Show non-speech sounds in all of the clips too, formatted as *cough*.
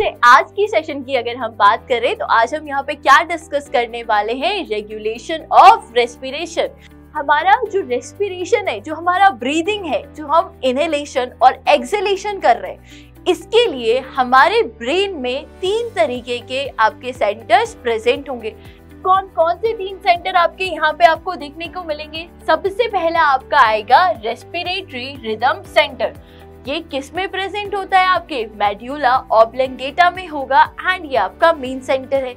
बच्चे आज की सेशन की अगर हम बात करें तो आज हम यहाँ पे क्या डिस्कस करने वाले हैं रेगुलेशन ऑफ रेस्पिरेशन हमारा जो रेस्पिरेशन है जो हमारा ब्रीदिंग है जो हम इनहेलेशन और एक्सेलेशन कर रहे हैं इसके लिए हमारे ब्रेन में तीन तरीके के आपके सेंटर्स प्रेजेंट होंगे कौन कौन से तीन सेंटर आपके यहाँ पे आपको देखने को मिलेंगे सबसे पहला आपका आएगा रेस्पिरेटरी रिदम सेंटर ये किस में प्रेजेंट होता है आपके मेड्यूला ऑब्लेंगेटा में होगा एंड ये आपका मेन सेंटर है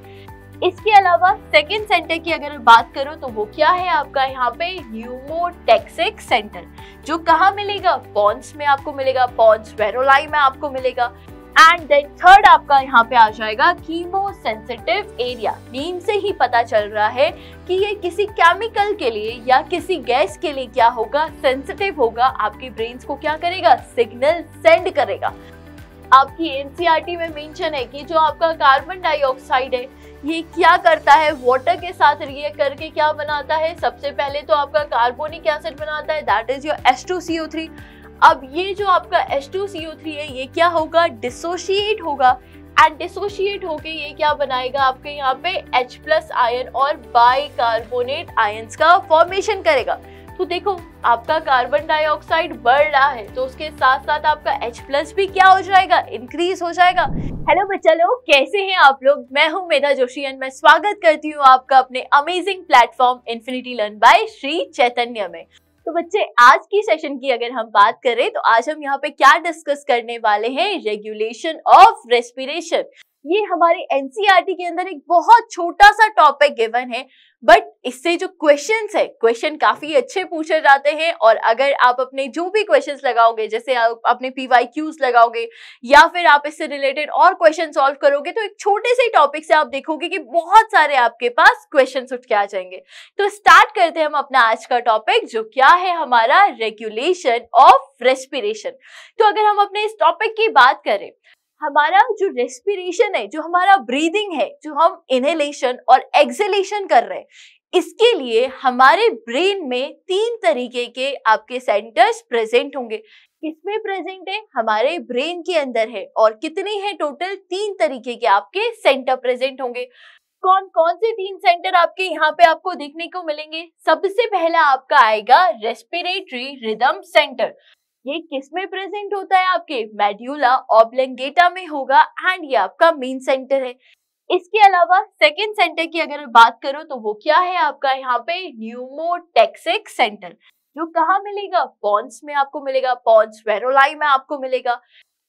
इसके अलावा सेकेंड सेंटर की अगर बात करो तो वो क्या है आपका यहाँ पे ह्यूमोटेक्सिक सेंटर जो कहाँ मिलेगा पॉन्स में आपको मिलेगा पॉन्स वेरोलाई में आपको मिलेगा एंड देन थर्ड आपका यहाँ पे आ जाएगा कीमो सेंसिटिव एरिया नेम से ही पता चल रहा है कि ये किसी केमिकल के लिए या किसी गैस के लिए क्या होगा सेंसिटिव होगा आपके ब्रेन को क्या करेगा सिग्नल सेंड करेगा आपकी एनसीआरटी e में मेंशन है कि जो आपका कार्बन डाइऑक्साइड है ये क्या करता है वाटर के साथ रिएक्ट करके क्या बनाता है सबसे पहले तो आपका कार्बोनिक एसिड बनाता है that is your S two C O three अब ये जो आपका थ्री है ये क्या होगा डिसोशिएट होगा एंड डिसोशिएट होके ये क्या बनाएगा आपके यहाँ पे एच प्लस आयन और कार्बोनेट आयन्स का फॉर्मेशन करेगा तो देखो आपका कार्बन डाइऑक्साइड बढ़ रहा है तो उसके साथ साथ आपका H प्लस भी क्या हो जाएगा इंक्रीज हो जाएगा हेलो बच्चा लोग कैसे हैं आप लोग मैं हूं मेधा जोशी एंड मैं स्वागत करती हूं आपका अपने amazing platform infinity learn by Shri Chaitanya में तो बच्चे आज की सेशन की अगर हम बात करें तो आज हम यहाँ पे क्या डिस्कस करने वाले हैं रेगुलेशन ऑफ रेस्पिरेशन ये हमारे एनसीईआरटी e के अंदर एक बहुत छोटा सा टॉपिक गिवन है बट इससे जो क्वेश्चन है क्वेश्चन काफी अच्छे पूछे जाते हैं और अगर आप अपने जो भी क्वेश्चन लगाओगे जैसे आप अपने पीवाईक्यूज लगाओगे या फिर आप इससे रिलेटेड और क्वेश्चन सॉल्व करोगे तो एक छोटे से टॉपिक से आप देखोगे कि बहुत सारे आपके पास क्वेश्चन उठ के आ जाएंगे तो स्टार्ट करते हैं हम अपना आज का टॉपिक जो क्या है हमारा रेगुलेशन ऑफ रेस्पिरेशन तो अगर हम अपने इस टॉपिक की बात करें हमारा जो रेस्पिरेशन है जो हमारा ब्रीदिंग है जो हम इनहेलेशन और एक्सेलेशन कर रहे हैं इसके लिए हमारे ब्रेन में तीन तरीके के आपके सेंटर्स प्रेजेंट होंगे किसमें प्रेजेंट है हमारे ब्रेन के अंदर है और कितने हैं टोटल तीन तरीके के आपके सेंटर प्रेजेंट होंगे कौन कौन से तीन सेंटर आपके यहाँ पे आपको देखने को मिलेंगे सबसे पहला आपका आएगा रेस्पिरेटरी रिदम सेंटर ये किस में प्रेजेंट होता है आपके मेड्यूला ऑब्लेंगेटा में होगा एंड ये आपका मेन सेंटर है इसके अलावा सेकेंड सेंटर की अगर बात करो तो वो क्या है आपका यहाँ पे न्यूमोटेक्सिक सेंटर जो कहा मिलेगा पॉन्स में आपको मिलेगा पॉन्स वेरोलाई में आपको मिलेगा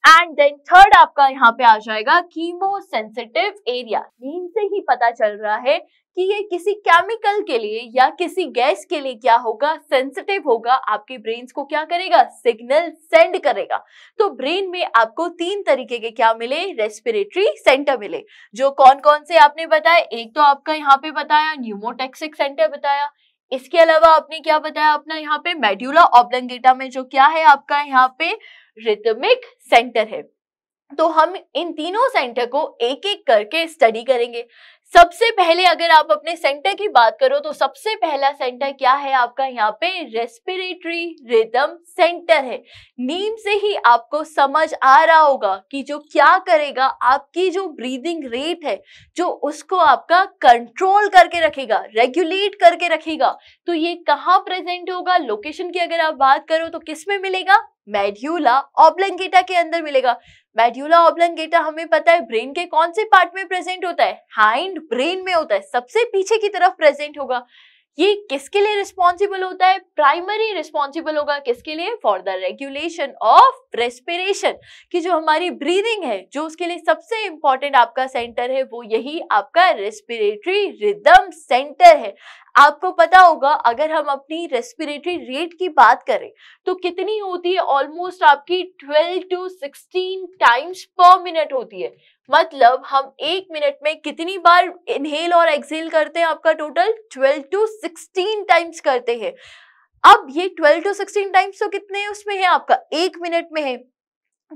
एंड देन थर्ड आपका यहाँ पे आ जाएगा कीमो सेंसिटिव एरिया नींद से ही पता चल रहा है कि ये किसी केमिकल के लिए या किसी गैस के लिए क्या होगा सेंसिटिव होगा आपके ब्रेन को क्या करेगा सिग्नल सेंड करेगा तो ब्रेन में आपको तीन तरीके के क्या मिले रेस्पिरेटरी सेंटर मिले जो कौन कौन से आपने बताया एक तो आपका यहाँ पे बताया न्यूमोटेक्सिक सेंटर बताया इसके अलावा आपने क्या बताया अपना यहाँ पे मेड्यूला ऑब्लंगेटा में जो क्या है आपका यहाँ पे रिथमिक सेंटर है तो हम इन तीनों सेंटर को एक एक करके स्टडी करेंगे सबसे पहले अगर आप अपने सेंटर की बात करो तो सबसे पहला सेंटर क्या है आपका यहाँ पे रेस्पिरेटरी रिदम सेंटर है नीम से ही आपको समझ आ रहा होगा कि जो क्या करेगा आपकी जो ब्रीदिंग रेट है जो उसको आपका कंट्रोल करके रखेगा रेगुलेट करके रखेगा तो ये कहाँ प्रेजेंट होगा लोकेशन की अगर आप बात करो तो किस में मिलेगा मेड्यूला ऑब्लंगेटा के अंदर मिलेगा मेड्यूला ऑब्लंगेटा हमें पता है ब्रेन के कौन से पार्ट में प्रेजेंट होता है हाइंड ब्रेन में होता है सबसे पीछे की तरफ प्रेजेंट होगा ये किसके लिए रिस्पॉन्सिबल होता है प्राइमरी रिस्पॉन्सिबल होगा किसके लिए for the regulation of respiration कि जो हमारी ब्रीदिंग है जो उसके लिए सबसे इंपॉर्टेंट आपका सेंटर है वो यही आपका रेस्पिरेटरी रिदम सेंटर है आपको पता होगा अगर हम अपनी रेस्पिरेटरी रेट की बात करें तो कितनी होती है ऑलमोस्ट आपकी 12 टू 16 टाइम्स पर मिनट होती है मतलब हम एक मिनट में कितनी बार इनहेल और एक्सेल करते हैं आपका टोटल 12 टू 16 टाइम्स करते हैं अब ये 12 टू 16 टाइम्स तो कितने है उसमें है आपका एक मिनट में है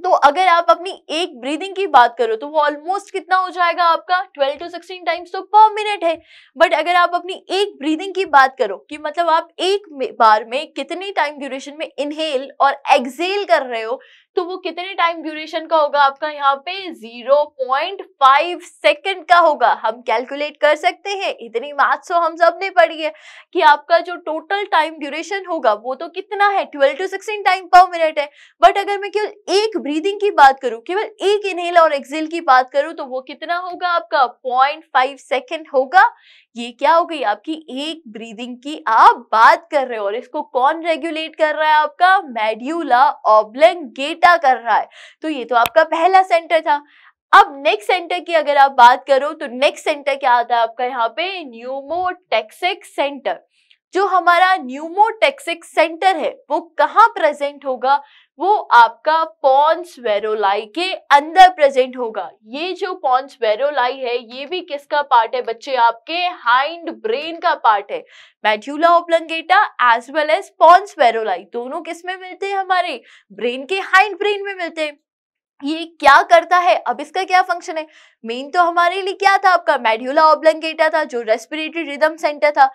तो अगर आप अपनी एक ब्रीदिंग की बात करो तो वो ऑलमोस्ट कितना हो जाएगा आपका 12 टू 16 टाइम्स तो पर मिनट है बट अगर आप अपनी एक ब्रीदिंग की बात करो कि मतलब आप एक बार में कितनी टाइम ड्यूरेशन में इनहेल और एक्सेल कर रहे हो तो वो कितने टाइम ड्यूरेशन का होगा आपका यहाँ पे 0.5 सेकंड का होगा हम कैलकुलेट कर सकते हैं इतनी मैथ्स तो हम सब ने पढ़ी है कि आपका जो टोटल टाइम ड्यूरेशन होगा वो तो कितना है 12 टू 16 टाइम पर मिनट है बट अगर मैं केवल एक ब्रीदिंग की बात करूँ केवल एक इनहेल और एक्सेल की बात करूँ तो वो कितना होगा आपका पॉइंट सेकेंड होगा ये क्या हो गई आपकी एक ब्रीदिंग की आप बात कर रहे हो और इसको कौन रेगुलेट कर रहा है आपका मेड्यूला ऑब्लेंगेटा कर रहा है तो ये तो आपका पहला सेंटर था अब नेक्स्ट सेंटर की अगर आप बात करो तो नेक्स्ट सेंटर क्या आता है आपका यहाँ पे न्यूमोटेक्सिक सेंटर जो हमारा न्यूमोटेक्सिक सेंटर है वो कहाँ प्रेजेंट होगा वो आपका पॉन्स वेरोलाई के अंदर प्रेजेंट होगा ये जो पॉन्स वेरोलाई है ये भी किसका पार्ट है बच्चे आपके हाइंड ब्रेन का पार्ट है medulla oblongata as well as pons varolii दोनों किस में मिलते हैं हमारे ब्रेन के हाइंड ब्रेन में मिलते हैं ये क्या करता है अब इसका क्या फंक्शन है मेन तो हमारे लिए क्या था आपका मेड्यूला ऑब्लंगेटा था जो रेस्पिरेटरी रिदम सेंटर था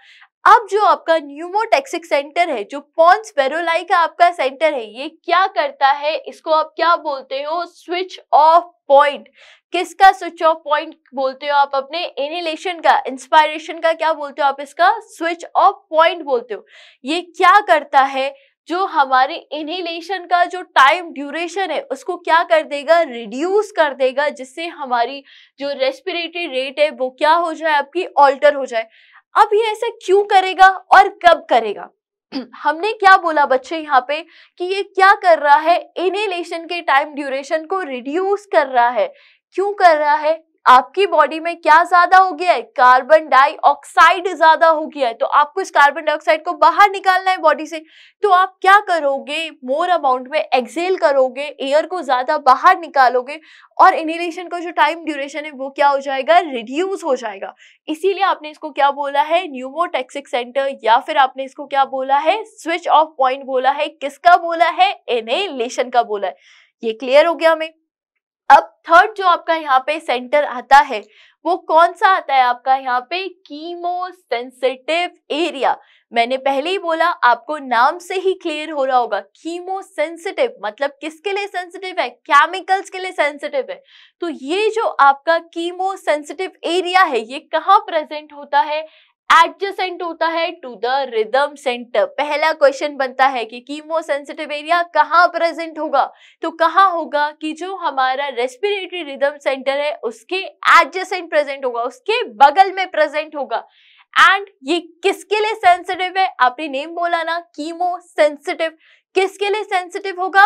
अब जो आपका न्यूमोटेक्सिक सेंटर है जो पॉन्स पेरोलाई का आपका सेंटर है ये क्या करता है इसको आप क्या बोलते हो स्विच ऑफ पॉइंट किसका स्विच ऑफ पॉइंट बोलते हो आप अपने इनिलेशन का इंस्पायरेशन का क्या बोलते हो आप इसका स्विच ऑफ पॉइंट बोलते हो ये क्या करता है जो हमारे इनहेलेशन का जो टाइम ड्यूरेशन है उसको क्या कर देगा रिड्यूस कर देगा जिससे हमारी जो रेस्पिरेटरी रेट है वो क्या हो जाए आपकी ऑल्टर हो जाए अब ये ऐसा क्यों करेगा और कब करेगा *clears throat* हमने क्या बोला बच्चे यहाँ पे कि ये क्या कर रहा है इनहेलेशन के टाइम ड्यूरेशन को रिड्यूस कर रहा है क्यों कर रहा है आपकी बॉडी में क्या ज्यादा हो गया है कार्बन डाइऑक्साइड ज्यादा हो गया है तो आपको इस कार्बन डाइऑक्साइड को बाहर निकालना है बॉडी से तो आप क्या करोगे मोर अमाउंट में एक्सेल करोगे एयर को ज्यादा बाहर निकालोगे और इनहेलेशन का जो टाइम ड्यूरेशन है वो क्या हो जाएगा रिड्यूस हो जाएगा इसीलिए आपने इसको क्या बोला है न्यूमोटेक्सिक सेंटर या फिर आपने इसको क्या बोला है स्विच ऑफ पॉइंट बोला है किसका बोला है इनहेलेशन का बोला है ये क्लियर हो गया हमें अब थर्ड जो आपका यहाँ पे सेंटर आता है वो कौन सा आता है आपका यहाँ पे कीमो सेंसिटिव एरिया मैंने पहले ही बोला आपको नाम से ही क्लियर हो रहा होगा कीमो सेंसिटिव मतलब किसके लिए सेंसिटिव है केमिकल्स के लिए सेंसिटिव है तो ये जो आपका कीमो सेंसिटिव एरिया है ये कहाँ प्रेजेंट होता है एडजेसेंट होता है टू द रिदम सेंटर पहला क्वेश्चन बनता है कि कीमो सेंसिटिव एरिया कहाँ प्रेजेंट होगा तो कहाँ होगा कि जो हमारा रेस्पिरेटरी रिदम सेंटर है उसके एडजेसेंट प्रेजेंट होगा उसके बगल में प्रेजेंट होगा एंड ये किसके लिए सेंसिटिव है आपने नेम बोला ना कीमो सेंसिटिव किसके लिए सेंसिटिव होगा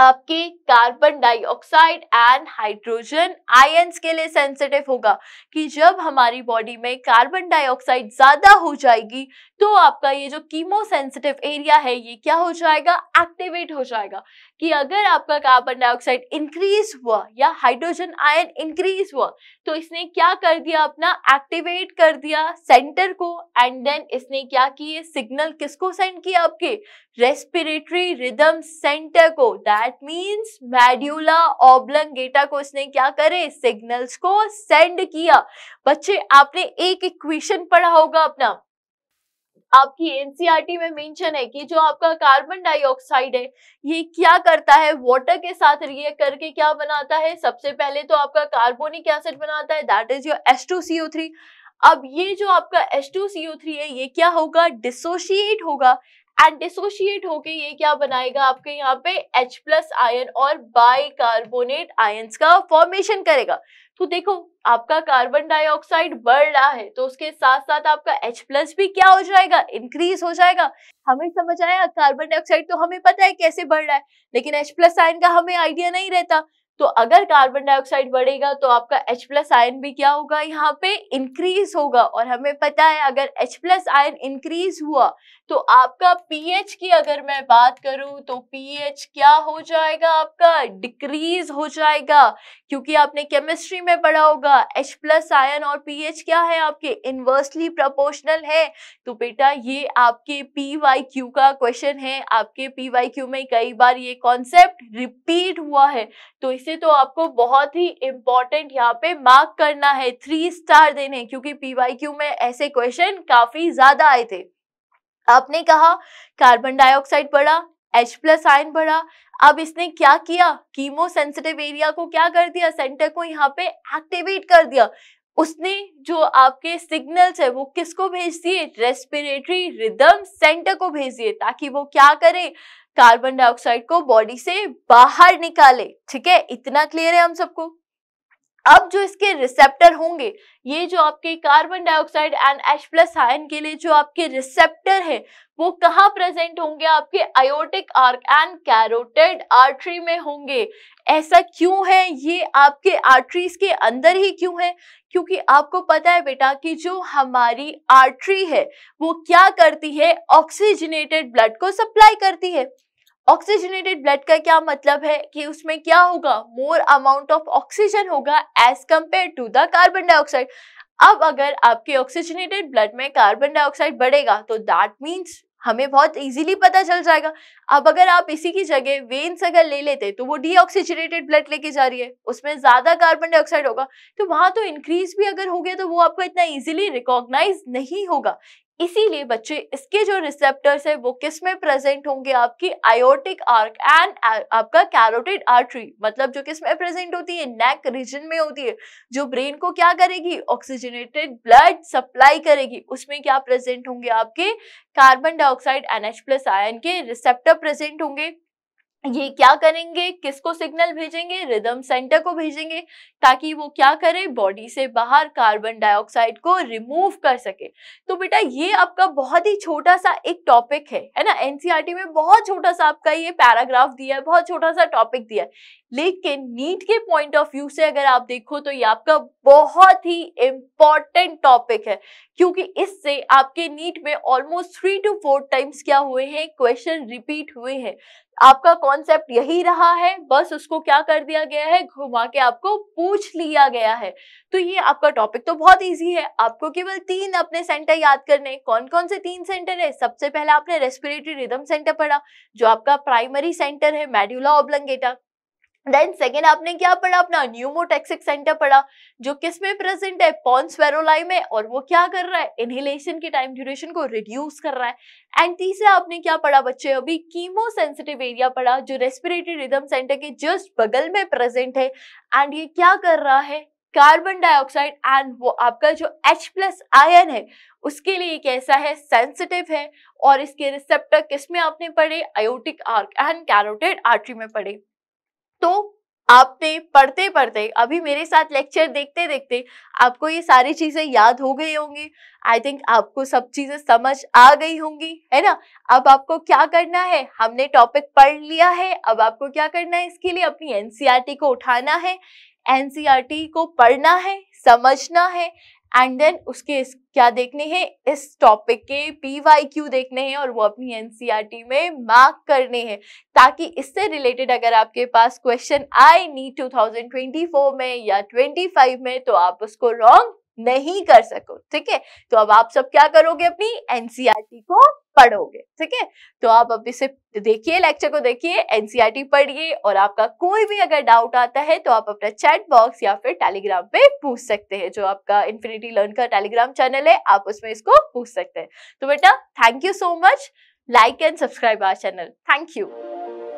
आपके carbon dioxide and hydrogen ions के लिए सेंसिटिव होगा कि जब हमारी बॉडी में कार्बन डाइऑक्साइड ज्यादा हो जाएगी तो आपका ये जो कीमो सेंसिटिव एरिया है ये क्या हो जाएगा एक्टिवेट हो जाएगा कि अगर आपका कार्बन डाइऑक्साइड इंक्रीज हुआ या हाइड्रोजन आयन इंक्रीज हुआ तो इसने क्या कर दिया अपना एक्टिवेट कर दिया सेंटर को एंड देन इसने क्या किए सिग्नल किसको सेंड किया आपके रेस्पिरेटरी रिदम सेंटर को that that means medulla oblongata को उसने क्या करे सिग्नल्स को सेंड किया बच्चे आपने एक इक्वेशन पढ़ा होगा अपना आपकी एनसीईआरटी e में मेंशन है कि जो आपका कार्बन डाइऑक्साइड है ये क्या करता है वाटर के साथ रिएक्ट करके क्या बनाता है सबसे पहले तो आपका कार्बोनिक एसिड बनाता है that is your S two C O three अब ये जो आपका S two C O three है ये क्या होगा डिसोशिएट होगा एंड डिसोशिएट होके ये क्या बनाएगा आपके यहाँ पे H प्लस आयन और बाई कार्बोनेट आयन्स का फॉर्मेशन करेगा तो देखो आपका कार्बन डाइऑक्साइड बढ़ रहा है तो उसके साथ साथ आपका H प्लस भी क्या हो जाएगा इंक्रीज हो जाएगा हमें समझ आया कार्बन डाइऑक्साइड तो हमें पता है कैसे बढ़ रहा है लेकिन H प्लस आयन का हमें आइडिया नहीं रहता तो अगर कार्बन डाइऑक्साइड बढ़ेगा तो आपका H प्लस आयन भी क्या होगा यहाँ पे इंक्रीज होगा और हमें पता है अगर H प्लस आयन इंक्रीज हुआ तो आपका पीएच की अगर मैं बात करूं तो पीएच क्या हो जाएगा आपका डिक्रीज हो जाएगा क्योंकि आपने केमिस्ट्री में पढ़ा होगा एच प्लस आयन और पीएच क्या है आपके इनवर्सली प्रोपोर्शनल है तो बेटा ये आपके क्यू का क्वेश्चन है आपके क्यू में कई बार ये कॉन्सेप्ट रिपीट हुआ है तो इसे तो आपको बहुत ही इंपॉर्टेंट यहाँ पे मार्क करना है थ्री स्टार देने क्योंकि क्यू में ऐसे क्वेश्चन काफी ज्यादा आए थे आपने कहा कार्बन डाइऑक्साइड बढ़ा एच प्लस आयन बढ़ा अब इसने क्या किया कीमो सेंसिटिव एरिया को क्या कर दिया सेंटर को यहाँ पे एक्टिवेट कर दिया उसने जो आपके सिग्नल्स है वो किसको भेज दिए रेस्पिरेटरी रिदम सेंटर को भेज दिए ताकि वो क्या करे कार्बन डाइऑक्साइड को बॉडी से बाहर निकाले ठीक है इतना क्लियर है हम सबको अब जो इसके रिसेप्टर होंगे ये जो आपके carbon dioxide and H plus ion के लिए जो आपके रिसेप्टर है वो कहाँ प्रेजेंट होंगे आपके aortic arch and carotid artery में होंगे ऐसा क्यों है ये आपके आर्टरीज के अंदर ही क्यों है क्योंकि आपको पता है बेटा कि जो हमारी आर्टरी है वो क्या करती है ऑक्सीजनेटेड ब्लड को सप्लाई करती है ऑक्सीजनेटेड ब्लड का क्या मतलब है कि उसमें क्या होगा मोर अमाउंट ऑफ ऑक्सीजन होगा as compared to the carbon dioxide अब अगर आपके ऑक्सीजनेटेड ब्लड में कार्बन डाइऑक्साइड बढ़ेगा तो दैट मीन्स हमें बहुत इजीली पता चल जाएगा अब अगर आप इसी की जगह वेन्स अगर ले लेते तो वो डीऑक्सीजनेटेड ब्लड लेके जा रही है उसमें ज़्यादा कार्बन डाइऑक्साइड होगा तो वहां तो इंक्रीज भी अगर हो गया तो वो आपको इतना इजीली रिकॉग्नाइज नहीं होगा इसीलिए बच्चे इसके जो रिसेप्टर्स है वो किस में प्रेजेंट होंगे आपकी आयोटिक आर्क एंड आपका कैरोटिड आर्टरी मतलब जो किस में प्रेजेंट होती है नेक रीजन में होती है जो ब्रेन को क्या करेगी ऑक्सीजनेटेड ब्लड सप्लाई करेगी उसमें क्या प्रेजेंट होंगे आपके carbon dioxide and H plus ion के रिसेप्टर प्रेजेंट होंगे ये क्या करेंगे किसको सिग्नल भेजेंगे रिदम सेंटर को भेजेंगे ताकि वो क्या करे बॉडी से बाहर कार्बन डाइऑक्साइड को रिमूव कर सके तो बेटा ये आपका बहुत ही छोटा सा एक टॉपिक है है ना एनसीईआरटी में बहुत छोटा सा आपका ये पैराग्राफ दिया है बहुत छोटा सा टॉपिक दिया है लेकिन नीट के पॉइंट ऑफ व्यू से अगर आप देखो तो ये आपका बहुत ही इंपॉर्टेंट टॉपिक है क्योंकि इससे आपके नीट में almost three to four times क्या हुए हैं क्वेश्चन रिपीट हुए हैं आपका कॉन्सेप्ट यही रहा है बस उसको क्या कर दिया गया है घुमा के आपको पूछ लिया गया है तो ये आपका टॉपिक तो बहुत ईजी है आपको केवल तीन अपने सेंटर याद करने कौन कौन से तीन सेंटर है सबसे पहले आपने रेस्पिरेटरी रिदम सेंटर पढ़ा जो आपका प्राइमरी सेंटर है मेड्यूला ओब्लंगेटा देन सेकेंड आपने क्या पढ़ा अपना न्यूमोटेक्सिक सेंटर पढ़ा जो किस में प्रेजेंट है पॉन्स वेरोलाई में और वो क्या कर रहा है इनहेलेशन के टाइम ड्यूरेशन को रिड्यूस कर रहा है एंड तीसरा आपने क्या पढ़ा बच्चे अभी कीमो सेंसिटिव एरिया पढ़ा जो रेस्पिरेटरी रिदम सेंटर के जस्ट बगल में प्रेजेंट है एंड ये क्या कर रहा है कार्बन डाइऑक्साइड एंड वो आपका जो H प्लस आयन है उसके लिए कैसा है सेंसिटिव है और इसके रिसेप्टर किस में आपने पढ़े aortic arch and carotid artery में पढ़े तो आपने पढ़ते पढ़ते अभी मेरे साथ लेक्चर देखते देखते आपको ये सारी चीजें याद हो गई होंगी आई थिंक आपको सब चीजें समझ आ गई होंगी है ना अब आपको क्या करना है हमने टॉपिक पढ़ लिया है अब आपको क्या करना है इसके लिए अपनी एनसीआरटी e को उठाना है एनसीआरटी e को पढ़ना है समझना है एंड देन उसके इस क्या देखने हैं इस टॉपिक के पीवाई क्यू देखने हैं और वो अपनी एनसीईआरटी e में मार्क करने हैं ताकि इससे रिलेटेड अगर आपके पास क्वेश्चन आई नीड 2024 में या 25 में तो आप उसको रॉन्ग नहीं कर सको ठीक है तो अब आप सब क्या करोगे अपनी एनसीआरटी e को पढ़ोगे ठीक है तो आप अब इसे देखिए लेक्चर को देखिए एनसीईआरटी e पढ़िए और आपका कोई भी अगर डाउट आता है तो आप अपना चैट बॉक्स या फिर टेलीग्राम पे पूछ सकते हैं जो आपका इन्फिनिटी लर्न का टेलीग्राम चैनल है आप उसमें इसको पूछ सकते हैं तो बेटा thank you so much like and subscribe our channel thank you